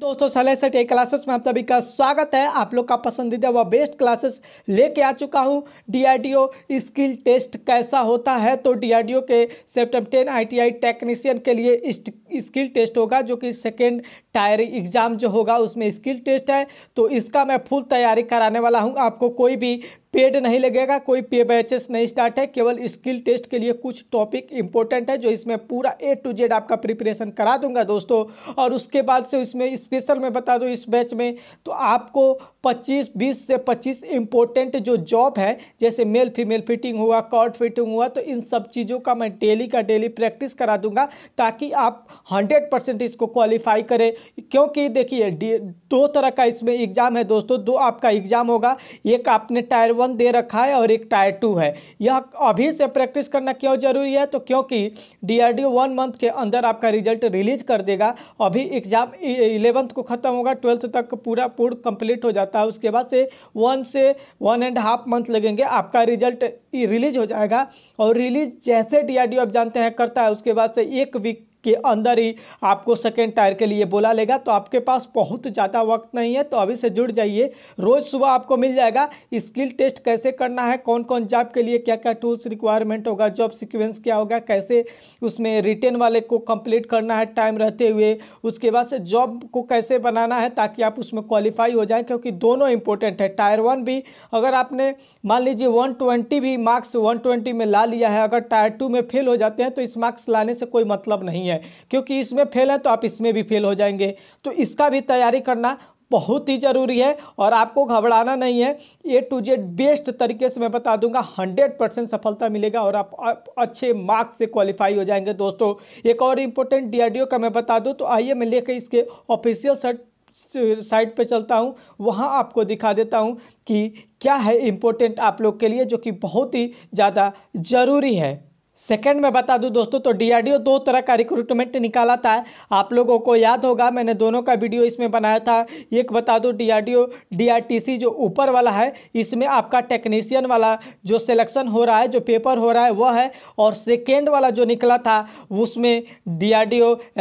दोस्तों सलह से take classes में आप सभी का स्वागत है आप लोग का पसंदीदा व बेस्ट क्लासेस लेके आ चुका हूँ डीआरडीओ स्किल टेस्ट कैसा होता है तो डीआरडीओ के सेप्टर टेन आईटीआई टेक्नीशियन के लिए स्किल टेस्ट होगा जो कि सेकेंड टायर एग्ज़ाम जो होगा उसमें स्किल टेस्ट है तो इसका मैं फुल तैयारी कराने वाला हूँ आपको कोई भी पेड नहीं लगेगा कोई पे बैचेस नहीं स्टार्ट है केवल स्किल टेस्ट के लिए कुछ टॉपिक इंपॉर्टेंट है जो इसमें पूरा ए टू जेड आपका प्रिपरेशन करा दूंगा दोस्तों और उसके बाद से इसमें स्पेशल में बता दूँ इस बैच में तो आपको पच्चीस बीस से पच्चीस इंपॉर्टेंट जो जॉब है जैसे मेल फीमेल फिटिंग हुआ कॉर्ड फिटिंग हुआ तो इन सब चीज़ों का मैं डेली का डेली प्रैक्टिस करा दूंगा ताकि आप हंड्रेड परसेंट इसको क्वालिफाई करें क्योंकि देखिए दो तरह का इसमें एग्ज़ाम है दोस्तों दो आपका एग्ज़ाम होगा एक आपने टायर वन दे रखा है और एक टायर टू है यह अभी से प्रैक्टिस करना क्यों ज़रूरी है तो क्योंकि डी आर वन मंथ के अंदर आपका रिजल्ट रिलीज कर देगा अभी एग्ज़ाम इलेवंथ को ख़त्म होगा ट्वेल्थ तक पूरा पूर्ण कंप्लीट हो जाता जाता है उसके बाद से वन से वन एंड हाफ मंथ लगेंगे आपका रिजल्ट रिलीज हो जाएगा और रिलीज जैसे डीआरडीओ आप जानते हैं करता है उसके बाद से एक वीक के अंदर ही आपको सेकेंड टायर के लिए बोला लेगा तो आपके पास बहुत ज़्यादा वक्त नहीं है तो अभी से जुड़ जाइए रोज़ सुबह आपको मिल जाएगा स्किल टेस्ट कैसे करना है कौन कौन जॉब के लिए क्या क्या टूल्स रिक्वायरमेंट होगा जॉब सिक्वेंस क्या होगा कैसे उसमें रिटर्न वाले को कंप्लीट करना है टाइम रहते हुए उसके बाद से जॉब को कैसे बनाना है ताकि आप उसमें क्वालिफाई हो जाए क्योंकि दोनों इंपॉर्टेंट है टायर वन भी अगर आपने मान लीजिए वन ट्वेंटी भी मार्क्स वन ट्वेंटी में ला लिया है अगर टायर टू में फेल हो जाते हैं तो इस मार्क्स लाने से कोई मतलब नहीं है है क्योंकि इसमें फेल है तो आप इसमें भी फेल हो जाएंगे तो इसका भी तैयारी करना बहुत ही ज़रूरी है और आपको घबराना नहीं है ए टू जेड बेस्ट तरीके से मैं बता दूंगा हंड्रेड परसेंट सफलता मिलेगा और आप, अच्छे मार्क्स से क्वालिफाई हो जाएंगे दोस्तों एक और इम्पोर्टेंट डीआरडीओ का मैं बता दूं तो आइए मैं लेकर इसके ऑफिशियल सर्ट साइट पे चलता हूँ वहाँ आपको दिखा देता हूँ कि क्या है इम्पोर्टेंट आप लोग के लिए जो कि बहुत ही ज़्यादा ज़रूरी है सेकंड में बता दूं दोस्तों तो डीआरडीओ दो तरह का रिक्रूटमेंट निकाला था आप लोगों को याद होगा मैंने दोनों का वीडियो इसमें बनाया था एक बता दूं डीआरडीओ डीआरटीसी जो ऊपर वाला है इसमें आपका टेक्नीशियन वाला जो सिलेक्शन हो रहा है जो पेपर हो रहा है वह है और सेकेंड वाला जो निकला था उसमें डी आर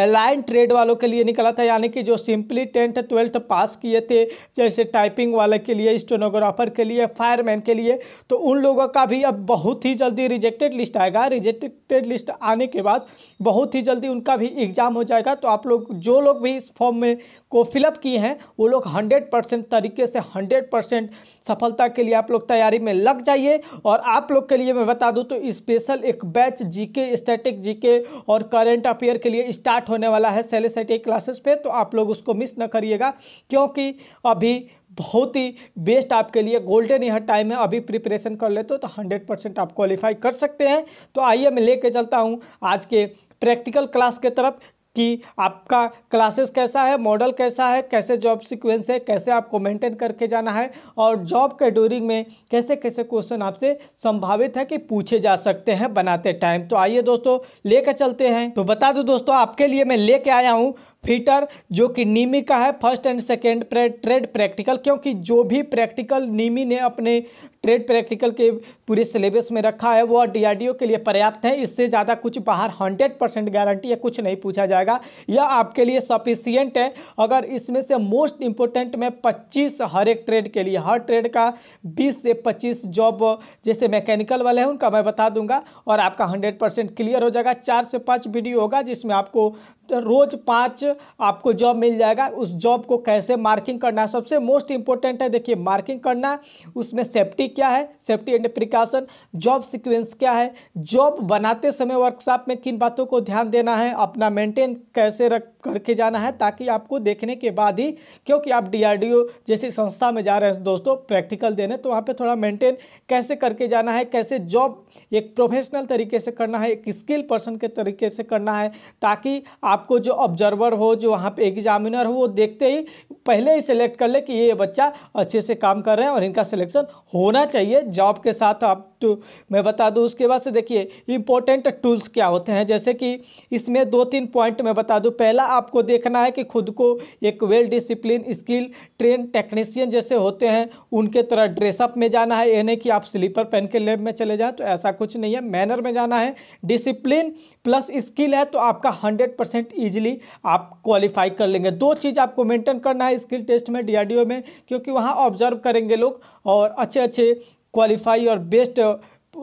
लाइन ट्रेड वालों के लिए निकला था यानी कि जो सिंपली टेंथ ट्वेल्थ पास किए थे जैसे टाइपिंग वाले के लिए स्टोनोग्राफर के लिए फायरमैन के लिए तो उन लोगों का भी अब बहुत ही जल्दी रिजेक्टेड लिस्ट आएगा रिजेक्टेड लिस्ट आने के बाद बहुत ही जल्दी उनका भी एग्ज़ाम हो जाएगा तो आप लोग जो लोग भी इस फॉर्म में को फिलअप किए हैं वो लोग हंड्रेड परसेंट तरीके से हंड्रेड परसेंट सफलता के लिए आप लोग तैयारी में लग जाइए और आप लोग के लिए मैं बता दूँ तो स्पेशल एक बैच जीके स्टैटिक जीके और करेंट अफेयर के लिए स्टार्ट होने वाला है सेलेसिटी क्लासेस पर तो आप लोग उसको मिस ना करिएगा क्योंकि अभी बहुत ही बेस्ट आपके लिए गोल्डन यह टाइम है अभी प्रिपरेशन कर लेते हो तो हंड्रेड परसेंट आप क्वालिफाई कर सकते हैं तो आइए मैं लेके चलता हूँ आज के प्रैक्टिकल क्लास के तरफ कि आपका क्लासेस कैसा है मॉडल कैसा है कैसे जॉब सिक्वेंस है कैसे आपको मेंटेन करके जाना है और जॉब के ड्यूरिंग में कैसे कैसे क्वेश्चन आपसे संभावित है कि पूछे जा सकते हैं बनाते टाइम तो आइए दोस्तों लेकर चलते हैं तो बता दो दोस्तों आपके लिए मैं लेके आया हूँ फीटर जो कि नीमी का है first and second trade practical क्योंकि जो भी प्रैक्टिकल नीमी ने अपने ट्रेड प्रैक्टिकल के पूरे सिलेबस में रखा है वह डीआरडीओ के लिए पर्याप्त है इससे ज़्यादा कुछ बाहर हंड्रेड परसेंट गारंटी या कुछ नहीं पूछा जाएगा यह आपके लिए सफिशियंट है अगर इसमें से मोस्ट इंपॉर्टेंट में पच्चीस हर एक ट्रेड के लिए हर ट्रेड का बीस से पच्चीस जॉब जैसे मैकेनिकल वाले हैं उनका मैं बता दूंगा और आपका हंड्रेड क्लियर हो जाएगा चार से पाँच वीडियो होगा जिसमें आपको तो रोज़ पाँच आपको जॉब मिल जाएगा उस जॉब को कैसे मार्किंग करना सबसे मोस्ट इंपॉर्टेंट है देखिए मार्किंग करना उसमें सेफ्टी क्या है safety and precaution job sequence क्या है जॉब बनाते समय वर्कशॉप में किन बातों को ध्यान देना है अपना मेंटेन कैसे रख करके जाना है ताकि आपको देखने के बाद ही क्योंकि आप डीआरडीओ जैसी संस्था में जा रहे हैं दोस्तों प्रैक्टिकल देने तो वहाँ पर थोड़ा मेंटेन कैसे करके जाना है कैसे जॉब एक प्रोफेशनल तरीके से करना है एक स्किल पर्सन के तरीके से करना है ताकि आप आपको जो ऑब्जर्वर हो जो वहाँ पे एग्जामिनर हो वो देखते ही पहले ही सिलेक्ट कर ले कि ये बच्चा अच्छे से काम कर रहे हैं और इनका सिलेक्शन होना चाहिए जॉब के साथ आप टू मैं बता दूँ उसके बाद से देखिए इंपॉर्टेंट टूल्स क्या होते हैं जैसे कि इसमें दो तीन पॉइंट मैं बता दूँ पहला आपको देखना है कि खुद को एक well discipline skill train technician जैसे होते हैं उनके तरह ड्रेसअप में जाना है यानी कि आप स्लीपर पहन के लेब में चले जाएँ तो ऐसा कुछ नहीं है मैनर में जाना है डिसिप्लिन प्लस स्किल है तो आपका हंड्रेड परसेंट ईजिली आप क्वालिफाई कर लेंगे दो चीज़ आपको मेंटेन करना है स्किल टेस्ट में डीआरडीओ में क्योंकि वहाँ ऑब्जर्व करेंगे लोग और अच्छे अच्छे क्वालिफाई और बेस्ट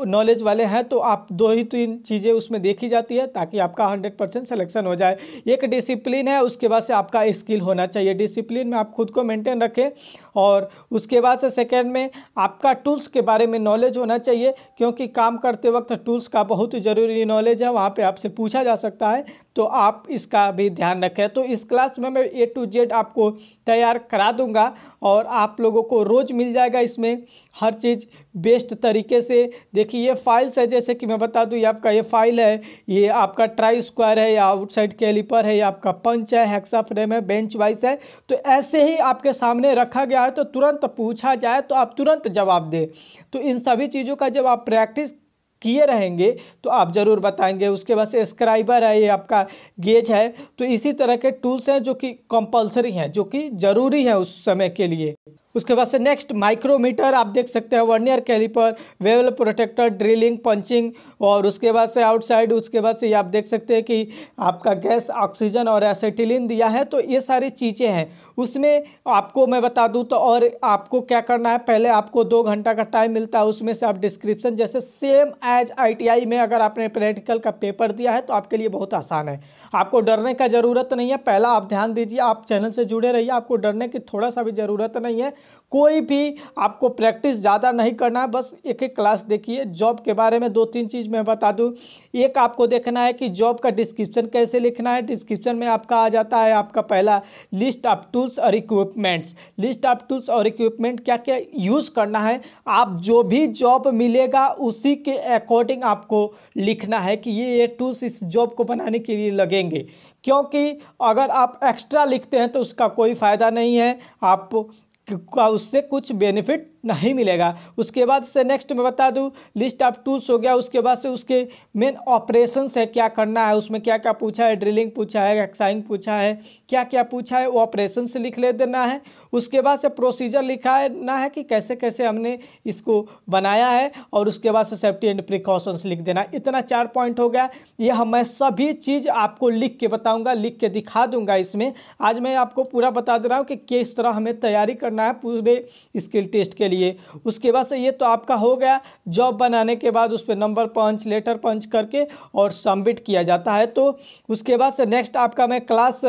नॉलेज uh, वाले हैं तो आप दो ही तीन चीज़ें उसमें देखी जाती है ताकि आपका हंड्रेड परसेंट सलेक्शन हो जाए एक डिसिप्लिन है उसके बाद से आपका स्किल होना चाहिए डिसिप्लिन में आप खुद को मेंटेन रखें और उसके बाद से सेकेंड में आपका टूल्स के बारे में नॉलेज होना चाहिए क्योंकि काम करते वक्त टूल्स का बहुत ही ज़रूरी नॉलेज है वहाँ पर आपसे पूछा जा सकता है तो आप इसका भी ध्यान रखें तो इस क्लास में मैं ए टू जेड आपको तैयार करा दूँगा और आप लोगों को रोज़ मिल जाएगा इसमें हर चीज़ बेस्ट तरीके से देखिए ये फाइल्स है जैसे कि मैं बता दूँ ये आपका ये फाइल है ये आपका ट्राई स्क्वायर है या आउटसाइड कैलिपर है या आपका पंच है हेक्सा फ्रेम है बेंच वाइस है तो ऐसे ही आपके सामने रखा गया है तो तुरंत पूछा जाए तो आप तुरंत जवाब दें तो इन सभी चीज़ों का जब आप प्रैक्टिस किए रहेंगे तो आप ज़रूर बताएंगे उसके बाद स्क्राइबर है ये आपका गेज है तो इसी तरह के टूल्स हैं जो कि कंपलसरी हैं जो कि ज़रूरी है उस समय के लिए उसके बाद से नेक्स्ट माइक्रोमीटर आप देख सकते हैं vernier caliper bevel protractor drilling punching और उसके बाद से आउटसाइड उसके बाद से ये आप देख सकते हैं कि आपका गैस ऑक्सीजन और एसेटिलिन दिया है तो ये सारी चीज़ें हैं उसमें आपको मैं बता दूँ तो और आपको क्या करना है पहले आपको दो घंटा का टाइम मिलता है उसमें से आप डिस्क्रिप्शन जैसे सेम एज आई में अगर आपने प्रैक्टिकल का पेपर दिया है तो आपके लिए बहुत आसान है आपको डरने का ज़रूरत नहीं है पहला आप ध्यान दीजिए आप चैनल से जुड़े रहिए आपको डरने की थोड़ा सा भी ज़रूरत नहीं है कोई भी आपको प्रैक्टिस ज़्यादा नहीं करना है बस एक एक क्लास देखिए जॉब के बारे में दो तीन चीज़ मैं बता दूँ एक आपको देखना है कि जॉब का डिस्क्रिप्शन कैसे लिखना है डिस्क्रिप्शन में आपका आ जाता है आपका पहला लिस्ट ऑफ टूल्स और इक्विपमेंट्स लिस्ट ऑफ टूल्स और इक्विपमेंट क्या क्या यूज़ करना है आप जो भी जॉब मिलेगा उसी के अकॉर्डिंग आपको लिखना है कि ये ये टूल्स इस जॉब को बनाने के लिए लगेंगे क्योंकि अगर आप एक्स्ट्रा लिखते हैं तो उसका कोई फ़ायदा नहीं है आप उससे कुछ बेनिफिट नहीं मिलेगा उसके बाद से नेक्स्ट मैं बता दूँ लिस्ट ऑफ टूल्स हो गया उसके बाद से उसके मेन ऑपरेशन है क्या करना है उसमें क्या क्या पूछा है ड्रिलिंग पूछा है एक्साइंग पूछा है क्या क्या पूछा है वो ऑपरेशन से लिख ले देना है उसके बाद से प्रोसीजर लिखा है ना है कि कैसे कैसे हमने इसको बनाया है और उसके बाद से सेफ्टी एंड प्रिकॉशंस लिख देना इतना चार पॉइंट हो गया यह मैं सभी चीज़ आपको लिख के बताऊँगा लिख के दिखा दूंगा इसमें आज मैं आपको पूरा बता दे रहा हूँ कि किस तरह हमें तैयारी करना है पूरे स्किल टेस्ट के लिए उसके बाद से ये तो आपका हो गया जॉब बनाने के बाद उस पर नंबर पंच लेटर पंच करके और सबमिट किया जाता है तो उसके बाद से नेक्स्ट आपका मैं क्लास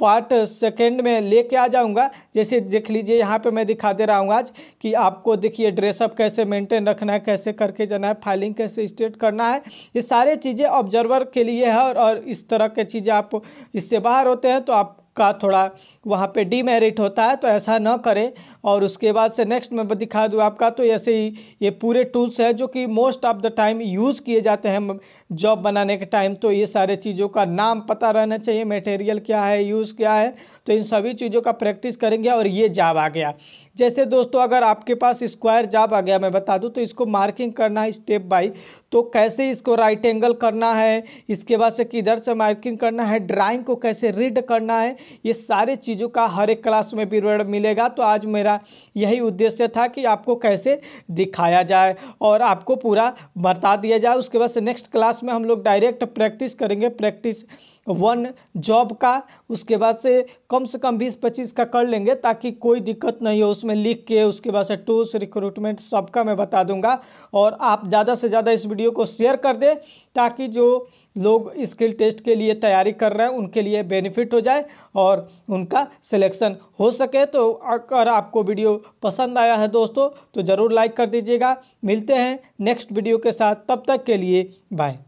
पार्ट सेकेंड में लेके आ जाऊंगा जैसे देख लीजिए यहाँ पे मैं दिखा दे रहा हूँ आज कि आपको देखिए ड्रेसअप कैसे मेंटेन रखना है कैसे करके जाना है फाइलिंग कैसे स्टेट करना है ये सारे चीज़ें ऑब्जर्वर के लिए है और, और इस तरह के चीज़ें आप इससे बाहर होते हैं तो आप का थोड़ा वहाँ पे डीमेरिट होता है तो ऐसा ना करें और उसके बाद से नेक्स्ट मैं दिखा दूँ आपका तो ऐसे ही ये पूरे टूल्स हैं जो कि most of the time use किए जाते हैं जॉब बनाने के टाइम तो ये सारे चीज़ों का नाम पता रहना चाहिए मटेरियल क्या है यूज़ क्या है तो इन सभी चीज़ों का प्रैक्टिस करेंगे और ये जाब आ गया जैसे दोस्तों अगर आपके पास स्क्वायर जाब आ गया मैं बता दूँ तो इसको मार्किंग करना है स्टेप बाई तो कैसे इसको राइट एंगल करना है इसके बाद से किधर से मार्किंग करना है ड्राइंग को कैसे रीड करना है ये सारे चीज़ों का हर एक क्लास में पीरियड मिलेगा तो आज मेरा यही उद्देश्य था कि आपको कैसे दिखाया जाए और आपको पूरा बता दिया जाए उसके बाद से नेक्स्ट क्लास में हम लोग डायरेक्ट प्रैक्टिस करेंगे प्रैक्टिस वन जॉब का उसके बाद से कम से कम बीस पच्चीस का कर लेंगे ताकि कोई दिक्कत नहीं हो उसमें लिख के उसके बाद से टूल्स रिक्रूटमेंट सबका मैं बता दूंगा और आप ज़्यादा से ज़्यादा इस वीडियो को शेयर कर दें ताकि जो लोग स्किल टेस्ट के लिए तैयारी कर रहे हैं उनके लिए बेनिफिट हो जाए और उनका सिलेक्शन हो सके तो अगर आपको वीडियो पसंद आया है दोस्तों तो ज़रूर लाइक कर दीजिएगा मिलते हैं नेक्स्ट वीडियो के साथ तब तक के लिए बाय